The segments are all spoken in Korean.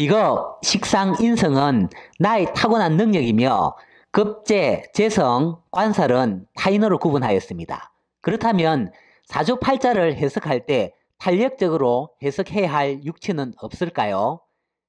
이거 식상 인성은 나의 타고난 능력이며 급제, 재성, 관살은 타인으로 구분하였습니다. 그렇다면 사주팔자를 해석할 때 탄력적으로 해석해야 할 육체는 없을까요?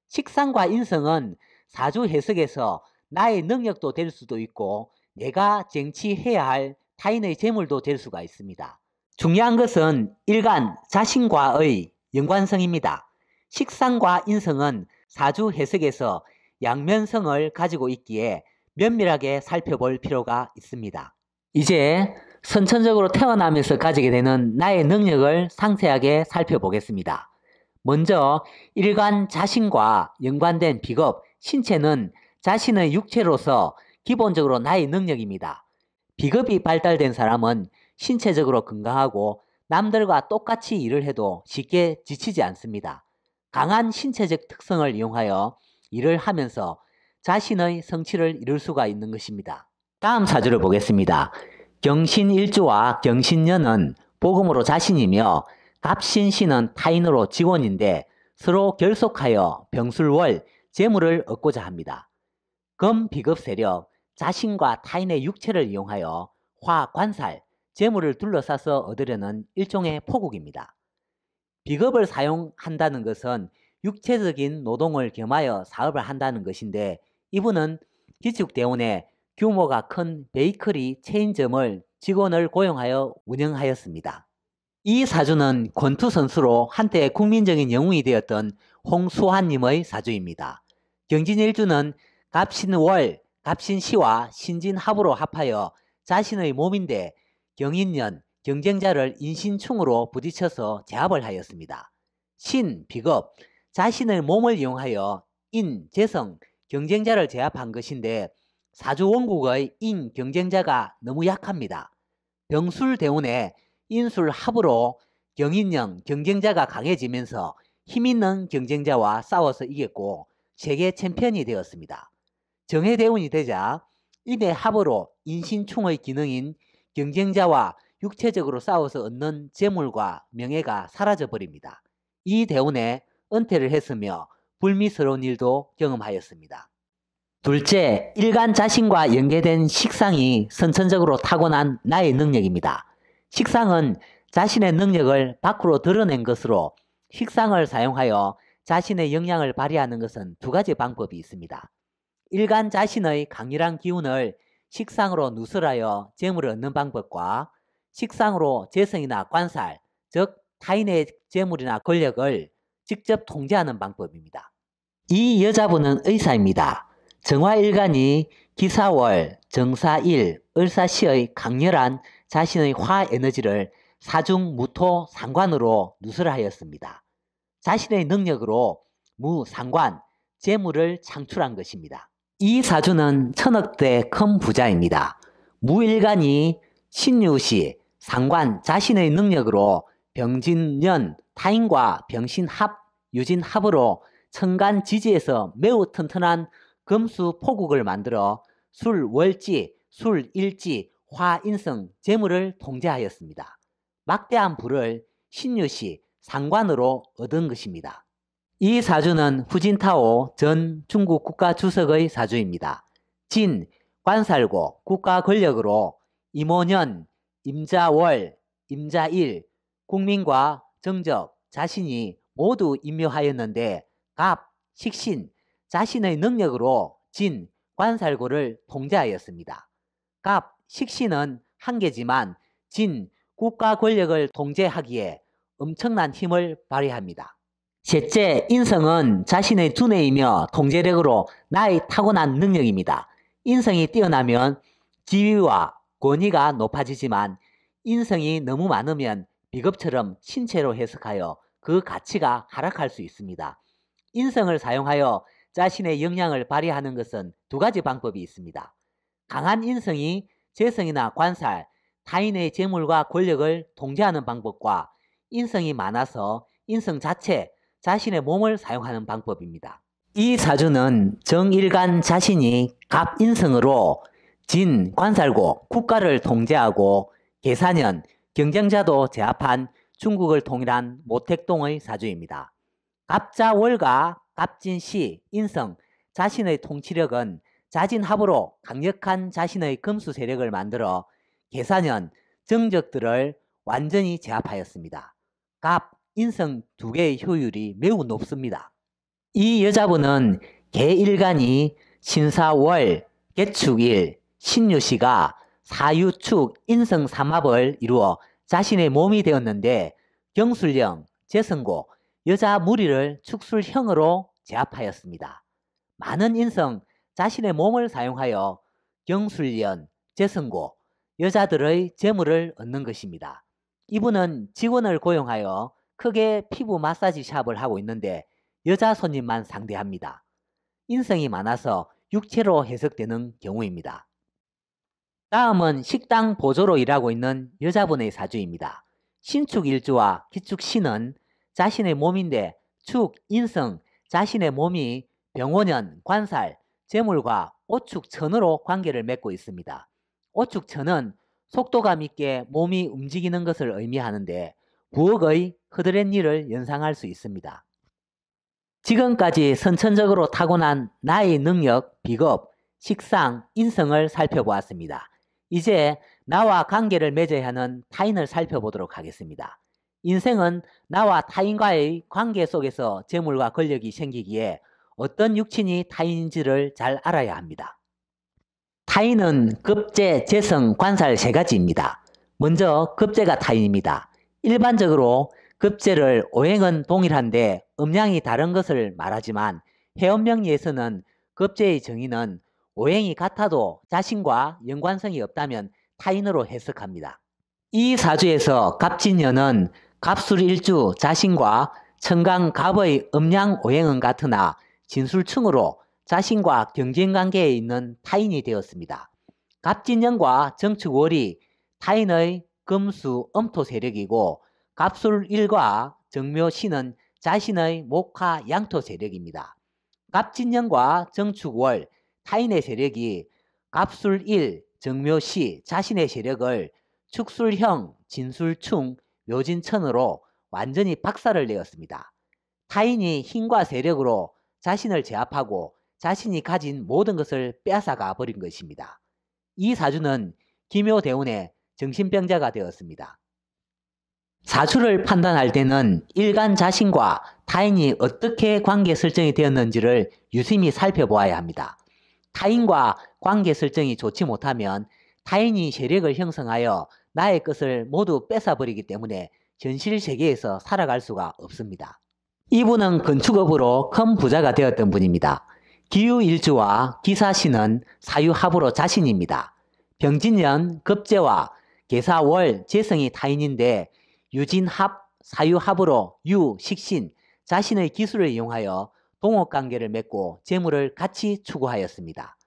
식상과 인성은 사주 해석에서 나의 능력도 될 수도 있고 내가 쟁취해야 할 타인의 재물도 될 수가 있습니다. 중요한 것은 일간 자신과의 연관성입니다. 식상과 인성은 사주 해석에서 양면성을 가지고 있기에 면밀하게 살펴볼 필요가 있습니다. 이제 선천적으로 태어나면서 가지게 되는 나의 능력을 상세하게 살펴보겠습니다. 먼저 일간 자신과 연관된 비겁, 신체는 자신의 육체로서 기본적으로 나의 능력입니다. 비겁이 발달된 사람은 신체적으로 건강하고 남들과 똑같이 일을 해도 쉽게 지치지 않습니다. 강한 신체적 특성을 이용하여 일을 하면서 자신의 성취를 이룰 수가 있는 것입니다. 다음 사주를 보겠습니다. 경신일주와 경신년은 복음으로 자신이며 갑신신은 타인으로 직원인데 서로 결속하여 병술월 재물을 얻고자 합니다. 금 비급 세력 자신과 타인의 육체를 이용하여 화 관살 재물을 둘러싸서 얻으려는 일종의 포국입니다. 비겁을 사용한다는 것은 육체적인 노동을 겸하여 사업을 한다는 것인데 이분은 기축대원의 규모가 큰 베이커리 체인점을 직원을 고용하여 운영하였습니다. 이 사주는 권투 선수로 한때 국민적인 영웅이 되었던 홍수환님의 사주입니다. 경진일주는 갑신월, 갑신시와 신진합으로 합하여 자신의 몸인데 경인년, 경쟁자를 인신충으로 부딪혀서 제압을 하였습니다. 신, 비겁, 자신의 몸을 이용하여 인, 재성, 경쟁자를 제압한 것인데 사주 원국의 인 경쟁자가 너무 약합니다. 병술 대운에 인술 합으로 경인령 경쟁자가 강해지면서 힘있는 경쟁자와 싸워서 이겼고 세계 챔피언이 되었습니다. 정해 대운이 되자 인의 합으로 인신충의 기능인 경쟁자와 육체적으로 싸워서 얻는 재물과 명예가 사라져버립니다. 이 대운에 은퇴를 했으며 불미스러운 일도 경험하였습니다. 둘째, 일간 자신과 연계된 식상이 선천적으로 타고난 나의 능력입니다. 식상은 자신의 능력을 밖으로 드러낸 것으로 식상을 사용하여 자신의 역량을 발휘하는 것은 두 가지 방법이 있습니다. 일간 자신의 강렬한 기운을 식상으로 누설하여 재물을 얻는 방법과 식상으로 재성이나 관살, 즉 타인의 재물이나 권력을 직접 통제하는 방법입니다. 이 여자분은 의사입니다. 정화일간이 기사월, 정사일, 을사시의 강렬한 자신의 화에너지를 사중 무토 상관으로 누설하였습니다. 자신의 능력으로 무 상관, 재물을 창출한 것입니다. 이 사주는 천억대 큰 부자입니다. 무일간이 신유시, 상관 자신의 능력으로 병진년 타인과 병신합 유진합으로 천간 지지에서 매우 튼튼한 금수 포국을 만들어 술월지, 술일지, 화인성 재물을 통제하였습니다. 막대한 부를 신유시 상관으로 얻은 것입니다. 이 사주는 후진타오 전 중국 국가 주석의 사주입니다. 진, 관살고 국가 권력으로 이모년, 임자월, 임자일, 국민과 정적, 자신이 모두 임묘하였는데 갑, 식신, 자신의 능력으로 진, 관살고를 통제하였습니다. 갑, 식신은 한계지만 진, 국가 권력을 통제하기에 엄청난 힘을 발휘합니다. 셋째, 인성은 자신의 두뇌이며 통제력으로 나의 타고난 능력입니다. 인성이 뛰어나면 지위와 권위가 높아지지만 인성이 너무 많으면 비겁처럼 신체로 해석하여 그 가치가 하락할 수 있습니다. 인성을 사용하여 자신의 역량을 발휘하는 것은 두 가지 방법이 있습니다. 강한 인성이 재성이나 관살, 타인의 재물과 권력을 통제하는 방법과 인성이 많아서 인성 자체, 자신의 몸을 사용하는 방법입니다. 이 사주는 정일간 자신이 갑인성으로 진, 관살고, 국가를 통제하고 계산현, 경쟁자도 제압한 중국을 통일한 모택동의 사주입니다. 갑자 월가, 갑진 시, 인성, 자신의 통치력은 자진합으로 강력한 자신의 금수 세력을 만들어 계산현, 정적들을 완전히 제압하였습니다. 갑, 인성 두 개의 효율이 매우 높습니다. 이 여자분은 개일간이 신사월, 개축일, 신유씨가 사유축 인성삼합을 이루어 자신의 몸이 되었는데 경술령, 재성고, 여자 무리를 축술형으로 제압하였습니다. 많은 인성, 자신의 몸을 사용하여 경술련, 재성고, 여자들의 재물을 얻는 것입니다. 이분은 직원을 고용하여 크게 피부 마사지 샵을 하고 있는데 여자 손님만 상대합니다. 인성이 많아서 육체로 해석되는 경우입니다. 다음은 식당 보조로 일하고 있는 여자분의 사주입니다. 신축 일주와 기축 신은 자신의 몸인데 축, 인성, 자신의 몸이 병원연, 관살, 재물과 오축천으로 관계를 맺고 있습니다. 오축천은 속도감 있게 몸이 움직이는 것을 의미하는데 부엌의 흐드렛 일을 연상할 수 있습니다. 지금까지 선천적으로 타고난 나의 능력, 비겁, 식상, 인성을 살펴보았습니다. 이제 나와 관계를 맺어야 하는 타인을 살펴보도록 하겠습니다. 인생은 나와 타인과의 관계 속에서 재물과 권력이 생기기에 어떤 육친이 타인인지를 잘 알아야 합니다. 타인은 급제, 재성, 관살 세 가지입니다. 먼저 급제가 타인입니다. 일반적으로 급제를 오행은 동일한데 음량이 다른 것을 말하지만 해엄명리에서는 급제의 정의는 오행이 같아도 자신과 연관성이 없다면 타인으로 해석합니다. 이 사주에서 갑진년은 갑술일주 자신과 청강갑의 음양 오행은 같으나 진술층으로 자신과 경쟁관계에 있는 타인이 되었습니다. 갑진년과 정축월이 타인의 금수 엄토 세력이고 갑술일과 정묘신은 자신의 목화 양토 세력입니다. 갑진년과 정축월, 타인의 세력이 갑술 1, 정묘 시 자신의 세력을 축술형, 진술충, 묘진천으로 완전히 박살을 내었습니다. 타인이 힘과 세력으로 자신을 제압하고 자신이 가진 모든 것을 빼앗아가 버린 것입니다. 이 사주는 김효대운의 정신병자가 되었습니다. 사주를 판단할 때는 일간 자신과 타인이 어떻게 관계 설정이 되었는지를 유심히 살펴보아야 합니다. 타인과 관계 설정이 좋지 못하면 타인이 세력을 형성하여 나의 것을 모두 뺏어버리기 때문에 현실 세계에서 살아갈 수가 없습니다. 이분은 건축업으로 큰 부자가 되었던 분입니다. 기유일주와 기사신은 사유합으로 자신입니다. 병진년 급제와 계사월 재성이 타인인데 유진합 사유합으로 유식신 자신의 기술을 이용하여 동업관계를 맺고 재물을 같이 추구하였습니다.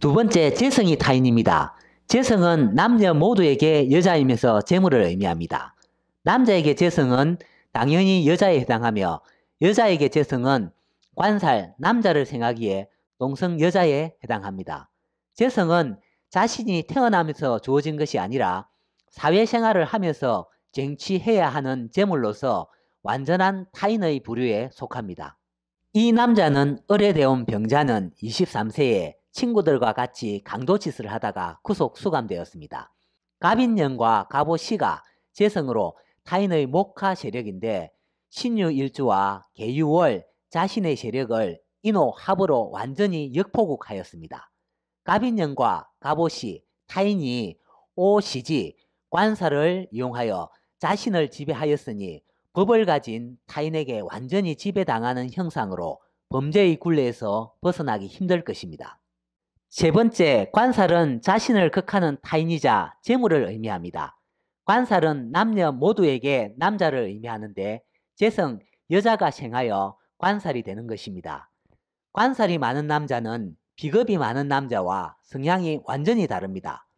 두 번째 재성이 타인입니다. 재성은 남녀 모두에게 여자이면서 재물을 의미합니다. 남자에게 재성은 당연히 여자에 해당하며 여자에게 재성은 관살 남자를 생각하기에 동성 여자에 해당합니다. 재성은 자신이 태어나면서 주어진 것이 아니라 사회생활을 하면서 쟁취해야 하는 재물로서 완전한 타인의 부류에 속합니다. 이 남자는 의뢰되온 병자는 23세에 친구들과 같이 강도짓을 하다가 구속 수감되었습니다. 가빈년과 가보씨가 재성으로 타인의 목화 세력인데 신유일주와 개유월 자신의 세력을 인호합으로 완전히 역포국하였습니다. 가빈년과 가보씨 타인이 오시지 관사를 이용하여 자신을 지배하였으니 법을 가진 타인에게 완전히 지배당하는 형상으로 범죄의 굴레에서 벗어나기 힘들 것입니다. 세 번째, 관살은 자신을 극하는 타인이자 재물을 의미합니다. 관살은 남녀 모두에게 남자를 의미하는데 재성 여자가 생하여 관살이 되는 것입니다. 관살이 많은 남자는 비겁이 많은 남자와 성향이 완전히 다릅니다.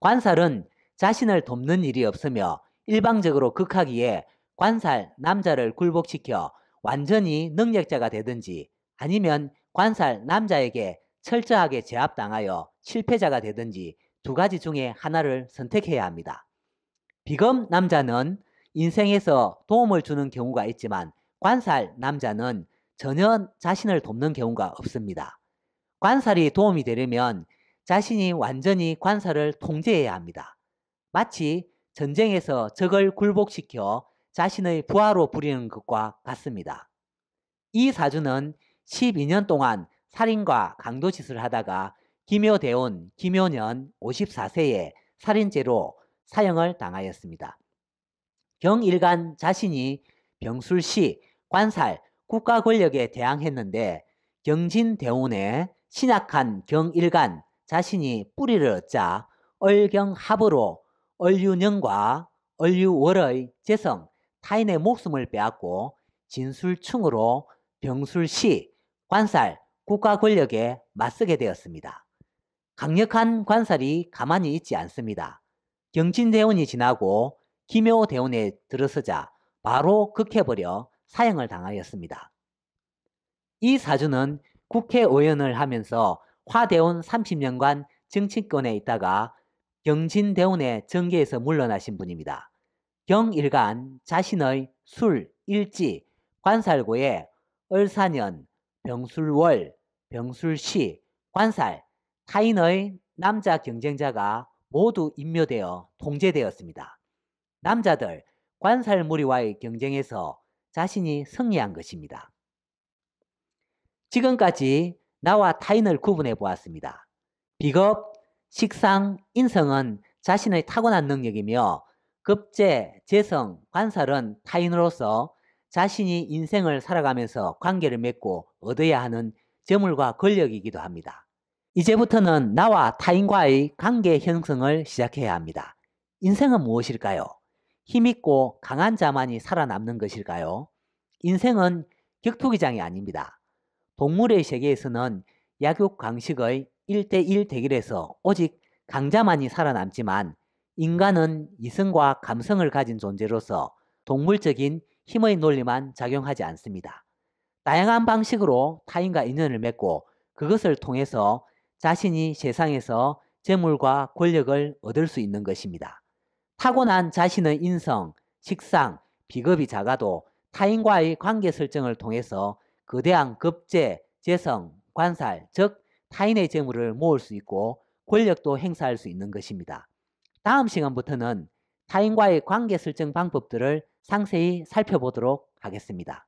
관살은 자신을 돕는 일이 없으며 일방적으로 극하기에 관살 남자를 굴복시켜 완전히 능력자가 되든지 아니면 관살 남자에게 철저하게 제압당하여 실패자가 되든지 두 가지 중에 하나를 선택해야 합니다. 비검 남자는 인생에서 도움을 주는 경우가 있지만 관살 남자는 전혀 자신을 돕는 경우가 없습니다. 관살이 도움이 되려면 자신이 완전히 관살을 통제해야 합니다. 마치 전쟁에서 적을 굴복시켜 자신의 부하로 부리는 것과 같습니다. 이 사주는 12년 동안 살인과 강도짓을 하다가 기묘대운 기묘년 54세에 살인죄로 사형을 당하였습니다. 경일간 자신이 병술시 관살 국가 권력에 대항했는데 경진대운에 신약한 경일간 자신이 뿌리를 얻자 얼경합으로 얼유년과 얼유월의 재성 타인의 목숨을 빼앗고 진술충으로 병술시, 관살, 국가 권력에 맞서게 되었습니다. 강력한 관살이 가만히 있지 않습니다. 경진대원이 지나고 김효대원에 들어서자 바로 극해버려 사형을 당하였습니다. 이 사주는 국회의원을 하면서 화대원 30년간 정치권에 있다가 경진대원의 정계에서 물러나신 분입니다. 경일간 자신의 술, 일지, 관살고에 을사년, 병술월, 병술시, 관살, 타인의 남자 경쟁자가 모두 임묘되어 통제되었습니다. 남자들 관살 무리와의 경쟁에서 자신이 승리한 것입니다. 지금까지 나와 타인을 구분해 보았습니다. 비겁, 식상, 인성은 자신의 타고난 능력이며 급제, 재성, 관살은 타인으로서 자신이 인생을 살아가면서 관계를 맺고 얻어야 하는 재물과 권력이기도 합니다. 이제부터는 나와 타인과의 관계 형성을 시작해야 합니다. 인생은 무엇일까요? 힘있고 강한 자만이 살아남는 것일까요? 인생은 격투기장이 아닙니다. 동물의 세계에서는 약육 강식의 1대1 대결에서 오직 강자만이 살아남지만 인간은 이성과 감성을 가진 존재로서 동물적인 힘의 논리만 작용하지 않습니다. 다양한 방식으로 타인과 인연을 맺고 그것을 통해서 자신이 세상에서 재물과 권력을 얻을 수 있는 것입니다. 타고난 자신의 인성, 식상, 비겁이 작아도 타인과의 관계 설정을 통해서 거대한 급제, 재성, 관살, 즉 타인의 재물을 모을 수 있고 권력도 행사할 수 있는 것입니다. 다음 시간부터는 타인과의 관계 설정 방법들을 상세히 살펴보도록 하겠습니다.